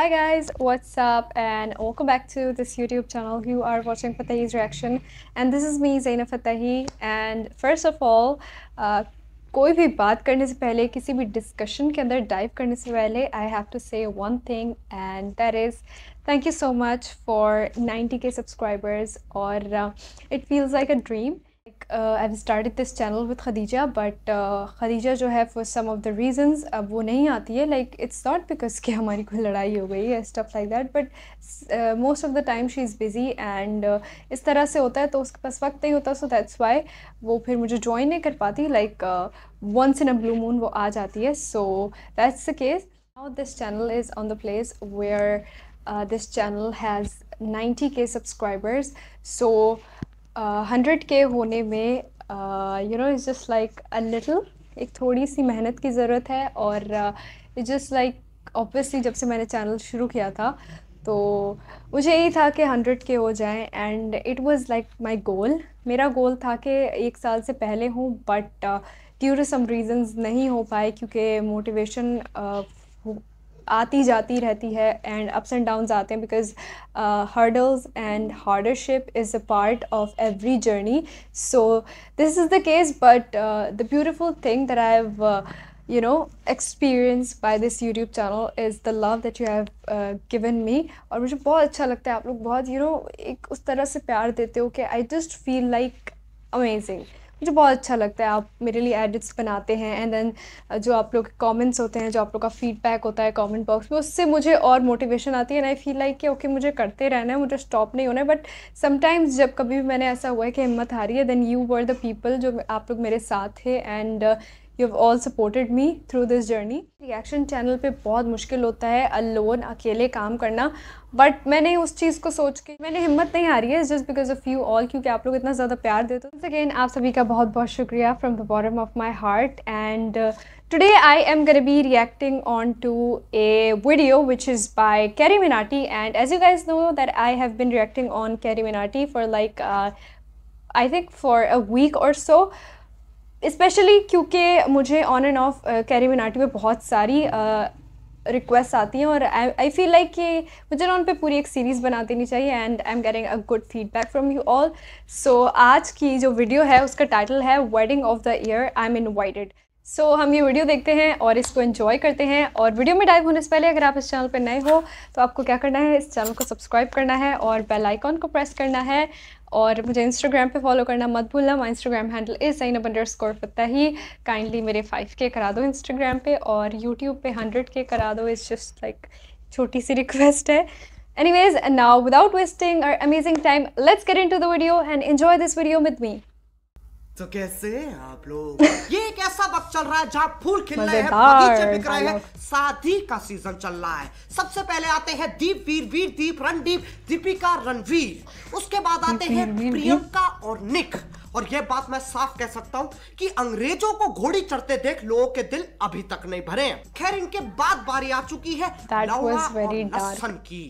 Hi guys, what's up and welcome back to this YouTube channel. You are watching Fatahi's Reaction and this is me Zaina Fatahi and first of all, uh, कोई भी बात करने से पहले किसी भी discussion के अंदर डाइव करने से पहले I have to say one thing and that is thank you so much for 90 के सब्सक्राइबर्स और it feels like a dream I started this channel with Khadija but Khadija जो है for some of the reasons अब वो नहीं आती है like it's not because कि हमारी कोई लड़ाई हो गई है stuff like that but most of the time she is busy and इस तरह से होता है तो उसके पास वक्त नहीं होता सो दैट्स वाई वो फिर मुझे ज्वाइन नहीं कर पाती like once in a blue moon वो आ जाती है so that's the case now this channel is on the place where this channel has 90k subscribers so hundred के होने में you know it's just like a little एक थोड़ी सी मेहनत की ज़रूरत है और इट्स जस्ट लाइक ऑब्वियसली जब से मैंने चैनल शुरू किया था तो मुझे यही था कि हंड्रेड के हो जाए and it was like my goal मेरा गोल था कि एक साल से पहले हूँ but due to some reasons नहीं हो पाए क्योंकि मोटिवेशन आती जाती रहती है एंड अप्स एंड डाउन आते हैं because hurdles and hardship is a part of every journey so this is the case but the beautiful thing that I have you know experience by this YouTube channel is the love that you have given me और मुझे बहुत अच्छा लगता है आप लोग बहुत you know एक उस तरह से प्यार देते हो कि I just feel like amazing मुझे बहुत अच्छा लगता है आप मेरे लिए एडिट्स बनाते हैं एंड देन जो आप लोग के कॉमेंट्स होते हैं जो आप लोग का फीडबैक होता है कमेंट बॉक्स में उससे मुझे और मोटिवेशन आती है एंड आई फील लाइक कि ओके मुझे करते रहना है मुझे स्टॉप नहीं होना है बट समटाइम्स जब कभी भी मैंने ऐसा हुआ है कि हिम्मत हारी है then you were the people जो आप लोग मेरे साथ थे and you have all supported me through this journey reaction channel पे बहुत मुश्किल होता है अलोन अकेले काम करना बट मैंने उस चीज़ को सोच के मैंने हिम्मत नहीं आ रही है just because of you all क्योंकि आप लोग इतना ज़्यादा प्यार देते हो अगेन आप सभी का बहुत बहुत शुक्रिया from the bottom of my heart and today I am gonna be reacting on to a video which is by Carry Minati and as you guys know that I have been reacting on Carry Minati for like I think for a week और so especially क्योंकि मुझे on and off Carry Minati में बहुत सारी request आती हैं और आई feel like कि मुझे ना उन पर पूरी एक सीरीज़ बना देनी चाहिए and I am getting a good feedback from you all so आज की जो वीडियो है उसका टाइटल है wedding of the year I am invited so so, हम ये वीडियो देखते हैं और इसको एंजॉय करते हैं और वीडियो में डाइव होने से पहले अगर आप इस चैनल पर नए हो तो आपको क्या करना है इस चैनल को सब्सक्राइब करना है और बेल आइकॉन को प्रेस करना है और मुझे इंस्टाग्राम पे फॉलो करना मत भूलना my Instagram handle is noob underscore फतः ही काइंडली मेरे फाइव के करा दो इंस्टाग्राम पे और यूट्यूब पे हंड्रेड के करा दो इज़ जस्ट लाइक छोटी सी रिक्वेस्ट है any ways now without wasting amazing time let's let's into the video and enjoy this video with me तो कैसे आप लोग ये एक ऐसा वक्त चल रहा है जहाँ फूल खिल रहे हैं बगीचे बिक रहे हैं शादी का सीजन चल रहा है सबसे पहले आते हैं दीप वीर वीर दीप रणदीप दीपिका रणवीर उसके बाद आते हैं प्रियंका और निक और यह बात मैं साफ कह सकता हूँ कि अंग्रेजों को घोड़ी चढ़ते देख लोगों के दिल अभी तक नहीं भरे खैर इनके बाद बारी आ चुकी है लसन की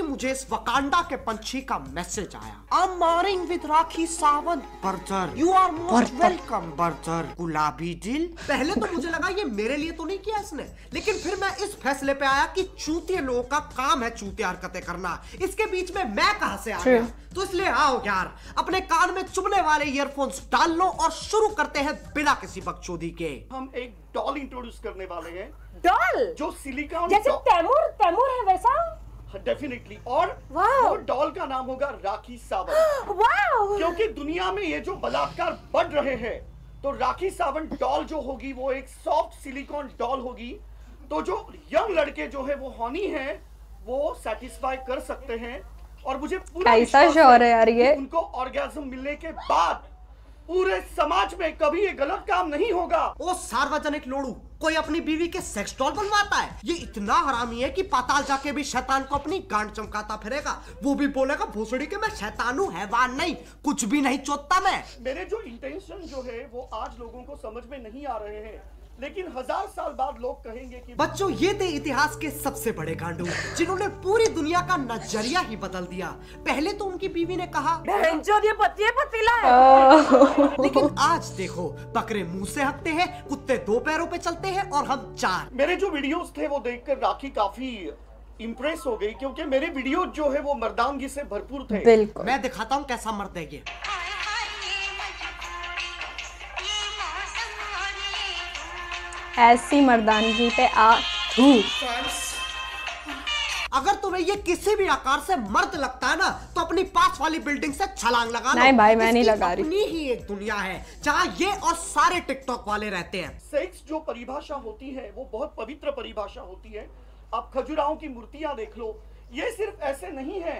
तभी मुझे इस वकांडा के पंछी का मैसेज आया I am morning with Rakhi Sawant बर्जर यू आर मोस्ट वेलकम बर्जर गुलाबी दिल पहले तो मुझे लगा ये मेरे लिए तो नहीं किया इसने लेकिन फिर मैं इस फैसले पे आया कि चूतिया लोगों का काम है चूतिया हरकतें करना इसके बीच में मैं कहां से आ गया तो इसलिए आओ यार अपने कान में चुभने वाले ईयरफोन्स डाल लो और शुरू करते हैं बिना किसी बकचोदी के हम एक डॉल इंट्रोड्यूस करने वाले हैं डॉल जो सिलिकॉन जैसे तैमूर तैमूर है वैसा डेफिनेटली हाँ, और wow. वो डॉल का नाम होगा राखी सावंत wow. क्योंकि दुनिया में ये जो बलात्कार बढ़ रहे हैं तो राखी सावंत डॉल जो होगी वो एक सॉफ्ट सिलिकॉन डॉल होगी तो जो यंग लड़के जो है वो हॉनी है वो सेटिस्फाई कर सकते हैं और मुझे पूरा ऐसा है यार ये उनको ऑर्गेजम मिलने के बाद पूरे समाज में कभी ये गलत काम नहीं होगा ओ सार्वजनिक लोड़ू कोई अपनी बीवी के सेक्स डॉल बनवाता है ये इतना हरामी है कि पाताल जाके भी शैतान को अपनी गांड चमकाता फिरेगा वो भी बोलेगा भोसड़ी के मैं शैतान हूँ हैवान नहीं कुछ भी नहीं चोतता मैं मेरे जो इंटेंशन जो है वो आज लोगों को समझ में नहीं आ रहे हैं लेकिन हजार साल बाद लोग कहेंगे कि बच्चों ये थे इतिहास के सबसे बड़े गांडू जिन्होंने पूरी दुनिया का नजरिया ही बदल दिया पहले तो उनकी बीवी ने कहा ये है पतीला है हाँ। लेकिन आज देखो बकरे मुंह से हकते हैं कुत्ते दो पैरों पे चलते हैं और हम चार मेरे जो वीडियो थे वो देख राखी काफी इम्प्रेस हो गई क्यूँकी मेरे वीडियो जो है वो मर्दांगी ऐसी भरपूर थे मैं दिखाता हूँ कैसा मर्द है ये ऐसी मर्दानगी पे आ थू अगर तुम्हें ये किसी भी आकार से मर्द लगता है ना तो अपनी पास वाली बिल्डिंग से छलांग लगा नहीं भाई मैं नहीं लगा रही अपनी ही एक दुनिया है जहाँ ये और सारे टिकटॉक वाले रहते हैं सेक्स जो परिभाषा होती है वो बहुत पवित्र परिभाषा होती है आप खजुराहों की मूर्तियाँ देख लो ये सिर्फ ऐसे नहीं है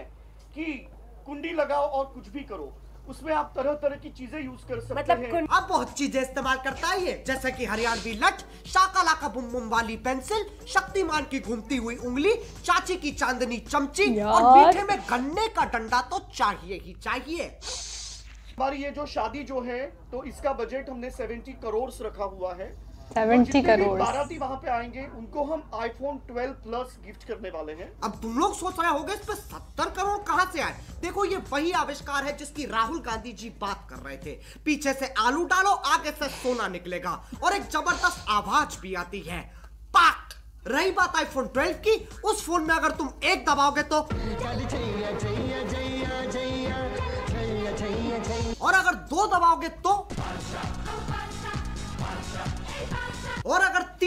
कि कुंडी लगाओ और कुछ भी करो उसमें आप तरह तरह की चीजें यूज कर सकते मतलब हैं आप बहुत चीजें इस्तेमाल करता है जैसे कि हरियाणवी लट शाका का बुम बुम वाली पेंसिल शक्तिमान की घूमती हुई उंगली चाची की चांदनी चमची और मीठे में गन्ने का डंडा तो चाहिए ही चाहिए हमारी ये जो शादी जो है तो इसका बजट हमने सेवेंटी करोड़ रखा हुआ है करोड़ बाराती वहाँ पे आएंगे उनको हम आईफोन 12 प्लस गिफ्ट करने वाले हैं अब लोग सोच रहे इस करोड़ कहाँ से आए देखो ये वही आविष्कार है जिसकी राहुल गांधी जी बात कर रहे थे पीछे से आलू डालो आगे से सोना निकलेगा और एक जबरदस्त आवाज भी आती है पाक रही बात आईफोन 12 की उस फोन में अगर तुम एक दबाओगे तो और अगर दो दबाओगे तो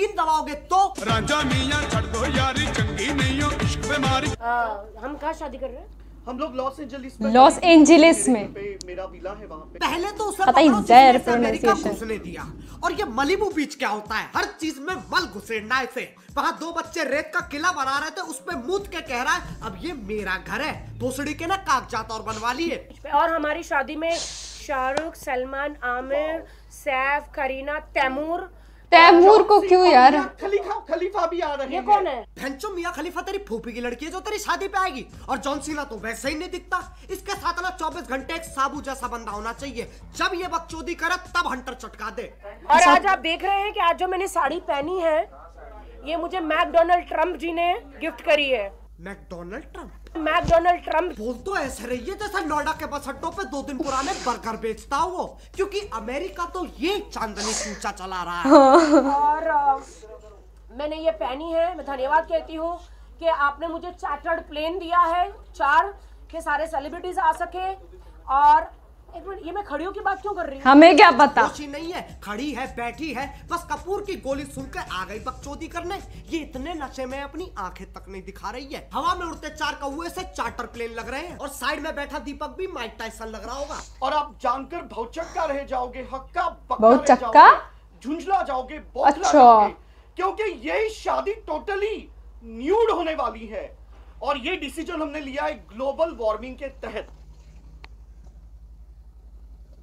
तीन दबाओगे तो राजा मिया छड़ दो यारी चंगी नहीं हो इश्क बीमारी हम कहा शादी कर रहे हैं हम लोग लॉस एंजलिस में लॉस एंजलिस में मेरा विला है वहाँ पे पहले तो उसे पता ही उसने दिया और ये मलिबू बीच क्या होता है हर चीज में मल घुसेड़ना है इसे वहाँ दो बच्चे रेत का किला बना रहे थे उस उसपे मूत के कह रहा है अब ये मेरा घर है दूसरी के ना कागजात और बनवा लिए और हमारी शादी में शाहरुख सलमान आमिर सैफ करीना तैमूर तैमूर को क्यों यार खलीफा खलीफा भी आ रहे ये कौन है भैंचो खलीफा तेरी फूफी की लड़की है जो तेरी शादी पे आएगी और जॉन सीना तो वैसे ही नहीं दिखता इसके साथ ना चौबीस घंटे एक साबू जैसा बंदा होना चाहिए जब ये बकचोदी करे तब हंटर चटका दे और आज आप देख रहे हैं की आज जो मैंने साड़ी पहनी है ये मुझे मैकडोनल्ड ट्रम्प जी ने गिफ्ट करी है मैकडोनल्ड ट्रम्प मैकडोनल्ड ट्रम्प बोल तो ऐसे रही है जैसे नोएडा के बस अड्डों पे दो दिन पुराने बर्गर बेचता हो क्योंकि अमेरिका तो ये चांदनी चूचा चला रहा है और मैंने ये पहनी है मैं धन्यवाद कहती हूँ कि आपने मुझे चार्टर्ड प्लेन दिया है चार के सारे सेलिब्रिटीज आ सके और ये मैं खड़ियों की बात क्यों कर रही हूँ हमें क्या पता नहीं है खड़ी है बैठी है बस कपूर की गोली सुनकर आ गई बकचोदी करने ये इतने नशे में अपनी आंखें तक नहीं दिखा रही है हवा में उड़ते चार कौए से चार्टर प्लेन लग रहे हैं और साइड में बैठा दीपक भी माइक टाइसन लग रहा होगा और आप जानकर भौचक्का रह जाओगे हक्का चक्का झुंझला जाओगे अच्छा क्योंकि यही शादी टोटली न्यूड होने वाली है और ये डिसीजन हमने लिया है ग्लोबल वार्मिंग के तहत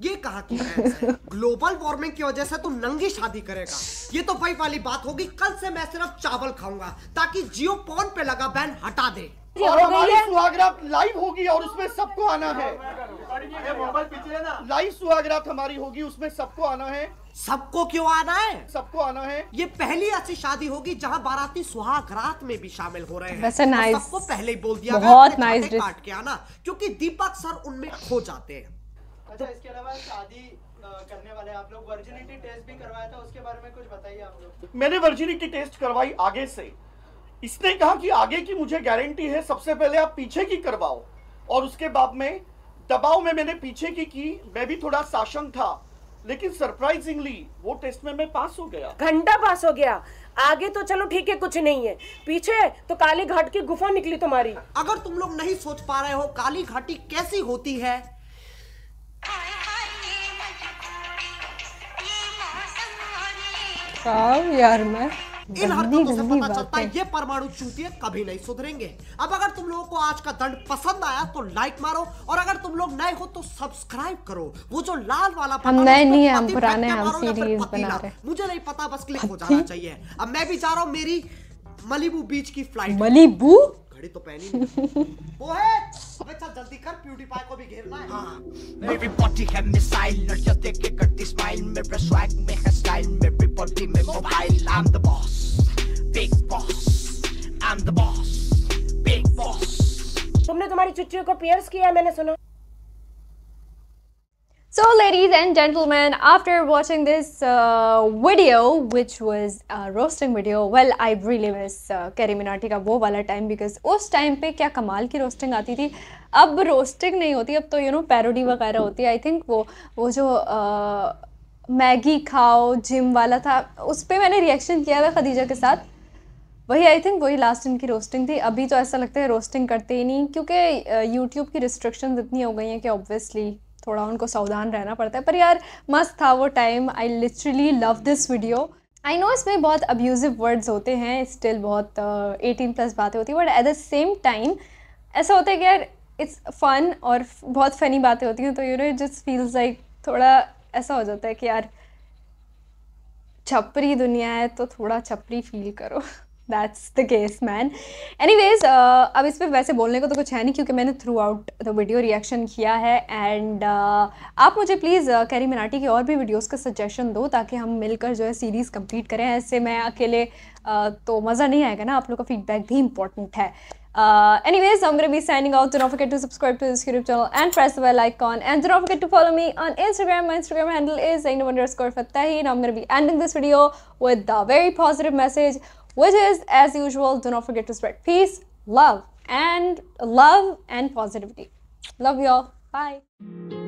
ये कहा कि ग्लोबल वार्मिंग की वजह से तू तो नंगी शादी करेगा ये तो वही वाली बात होगी कल से मैं सिर्फ चावल खाऊंगा ताकि जियो पोन पे लगा बैन हटा दे और हमारी सुहागरात लाइव होगी और उसमें सबको आना है लाइव सुहागरात हमारी होगी उसमें सबको आना है सबको क्यों आना है सबको आना है ये पहली ऐसी शादी होगी जहाँ बाराती सुहागरात में भी शामिल हो रहे हैं नाइस सबको पहले ही बोल दिया बहुत नाइस काट के आना क्योंकि दीपक सर उनमें खो जाते हैं तो अच्छा इसके अलावा शादी करने वाले आप लोग वर्जिनिटी टेस्ट भी करवाया था उसके बारे में कुछ बताइए आप लोग मैंने वर्जिनिटी टेस्ट करवाई आगे से इसने कहा कि आगे की मुझे गारंटी है सबसे पहले आप पीछे की करवाओ और उसके बाद में दबाव में मैंने पीछे की की मैं भी थोड़ा शासन था लेकिन सरप्राइजिंगली वो टेस्ट में मैं पास हो गया घंटा पास हो गया आगे तो चलो ठीक है कुछ नहीं है पीछे तो काली घाट की गुफा निकली तुम्हारी अगर तुम लोग नहीं सोच पा रहे हो काली घाटी कैसी होती है यार मैं इन हरकतों से पता चलता है ये परमाणु चूतिए कभी नहीं सुधरेंगे अब अगर तुम लोगों को आज का दंड पसंद आया तो लाइक मारो और अगर तुम लोग नए हो तो सब्सक्राइब करो वो जो लाल वाला हम नए नहीं है हम पुराने हम सीरीज बना रहे मुझे नहीं पता बस क्लिक हो जाना चाहिए अब मैं भी जा रहा हूँ मेरी मलिबू बीच की फ्लाइट मलिबू घड़ी तो पहनी वो है जल्दी कर प्यूटीफाई को भी घेरना हाँ। है मेरी बॉडी है मिसाइल नजर देख के करती स्माइल मेरे स्वैग में है स्टाइल मेरे but remember mobile. I'm the boss, big boss, I'm the boss, big boss. तुमने तुम्हारी चुच्चियों को पियर्स किया मैंने सुना So ladies and gentlemen, after watching this uh, video, which was a roasting video, well, I really miss Kerry uh, Minati ka wo wala time because us time pe kya kamal ki roasting aati thi. Ab roasting nahi hoti, ab to you know parody wagaira hoti. I think wo wo jo uh, Maggi खाओ gym वाला था उस पर मैंने reaction किया था खदीजा के साथ वही आई थिंक वही लास्ट इनकी रोस्टिंग थी अभी तो ऐसा लगता है रोस्टिंग करते ही नहीं क्योंकि यूट्यूब की रिस्ट्रिक्शन इतनी हो गई हैं कि ऑब्वियसली थोड़ा उनको सावधान रहना पड़ता है पर यार मस्त था वो time I literally love this video I know इसमें बहुत अब्यूज़िव वर्ड्स होते हैं स्टिल बहुत एटीन प्लस बातें होती हैं but at the same time ऐसा होता है कि यार इट्स फन और बहुत फ़नी बातें होती हैं तो you know it just feels like थोड़ा ऐसा हो जाता है कि यार छपरी दुनिया है तो थोड़ा छपरी फील करो that's the case man anyways वेज अब इस पर वैसे बोलने को तो कुछ है नहीं क्योंकि मैंने throughout the video reaction किया है एंड uh, आप मुझे प्लीज़ uh, कैरी मिनाटी की और भी वीडियोस का सजेशन दो ताकि हम मिलकर जो है सीरीज़ कंप्लीट करें ऐसे मैं अकेले uh, तो मज़ा नहीं आएगा ना आप लोग का फीडबैक भी इंपॉर्टेंट है Uh, anyways, I'm gonna be signing out. Do not forget to subscribe to this YouTube channel and press the bell icon. And do not forget to follow me on Instagram. My Instagram handle is Zainab underscore Fattahi. And I'm gonna be ending this video with a very positive message, which is as usual, do not forget to spread peace, love, and love and positivity. Love y'all. Bye.